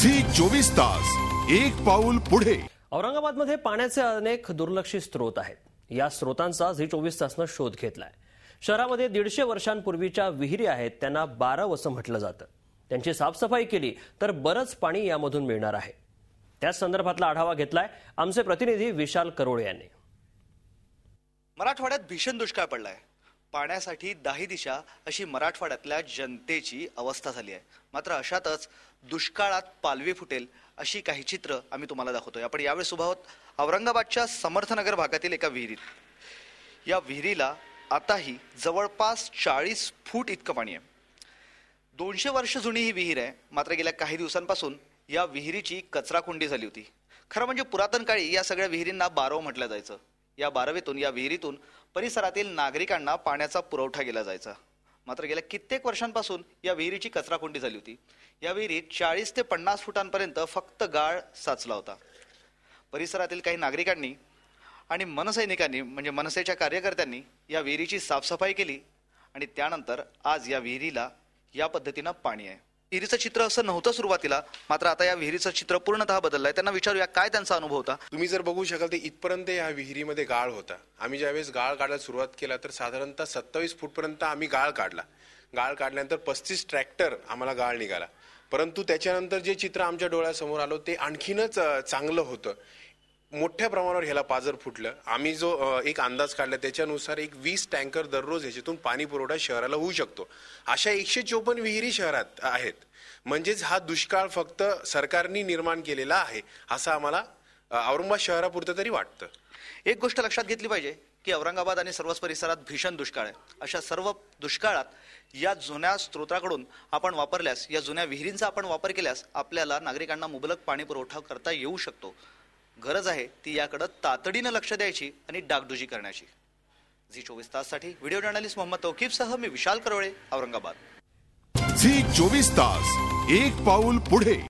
Zee चोवीस तास एक पाऊल पुढे औरंगाबादमध्ये पाण्याचे अनेक दुर्लक्षित स्रोत आहेत या स्रोतांचा झी चोवीस तासनं शोध घेतलाय शहरामध्ये दीडशे वर्षांपूर्वीच्या विहिरी आहेत त्यांना बारव असं म्हटलं जातं त्यांची साफसफाई केली तर बरंच पाणी यामधून मिळणार आहे त्याच संदर्भातला आढावा घेतलाय आमचे प्रतिनिधी विशाल करोळे यांनी मराठवाड्यात भीषण दुष्काळ पडलाय पाण्यासाठी दाही दिशा अशी मराठवाड्यातल्या जनतेची अवस्था झाली आहे मात्र अशातच दुष्काळात पालवी फुटेल अशी काही चित्र आम्ही तुम्हाला दाखवतोय आपण यावेळी स्वभावत औरंगाबादच्या समर्थनगर भागातील एका विहिरीत या विहिरीला आताही जवळपास चाळीस फूट इतकं पाणी आहे दोनशे वर्ष जुनी ही विहीर आहे मात्र गेल्या काही दिवसांपासून या विहिरीची कचराकुंडी झाली होती खरं म्हणजे पुरातन काळी या सगळ्या विहिरींना बारो म्हटलं जायचं या बारवेतून या विहिरीतून परिसरातील नागरिकांना पाण्याचा पुरवठा केला जायचा मात्र गेल्या कित्येक वर्षांपासून या विहिरीची कचराकुंडी झाली होती या विहिरीत चाळीस ते पन्नास फुटांपर्यंत फक्त गाळ साचला होता परिसरातील काही नागरिकांनी आणि मनसैनिकांनी म्हणजे मनसेच्या कार्यकर्त्यांनी या विहिरीची साफसफाई केली आणि त्यानंतर आज या विहिरीला या पद्धतीनं पाणी आहे विहिरीचं चित्र असं नव्हतं सुरुवातीला मात्र आता या विहिरीचं चित्र पूर्णतः बदललंय त्यांना विचारूया काय त्यांचा अनुभव होता तुम्ही जर बघू शकाल तर इथपर्यंत या विहिरीमध्ये गाळ होता आम्ही ज्यावेळेस गाळ काढायला सुरुवात केला तर साधारणतः सत्तावीस फूटपर्यंत आम्ही गाळ काढला गाळ काढल्यानंतर पस्तीस ट्रॅक्टर आम्हाला गाळ निघाला परंतु त्याच्यानंतर जे चित्र आमच्या डोळ्यासमोर आलं ते आणखीनच चांगलं होतं मोठ्या प्रमाणावर ह्याला पाजर फुटलं आम्ही जो एक अंदाज काढला त्याच्यानुसार एक वीस टँकर दररोज ह्याच्यातून पाणी पुरवठा शहराला होऊ शकतो अशा एकशे चोपन्न विहिरी शहरात आहेत म्हणजेच हा दुष्काळ फक्त सरकारने निर्माण केलेला आहे असं आम्हाला औरंगाबाद शहरापुरतं तरी वाटतं एक गोष्ट लक्षात घेतली पाहिजे की औरंगाबाद आणि सर्वच परिसरात भीषण दुष्काळ आहे अशा सर्व दुष्काळात या जुन्या स्त्रोताकडून आपण वापरल्यास या जुन्या विहिरींचा आपण वापर केल्यास आपल्याला नागरिकांना मुबलक पाणी पुरवठा करता येऊ शकतो गरज आहे ती याकडे तातडीनं लक्ष द्यायची आणि डागडुजी करण्याची झी चोवीस साठी व्हिडिओ जर्नलिस्ट मोहम्मद सह मी विशाल करोळे औरंगाबाद झी चोवीस तास एक पाऊल पुढे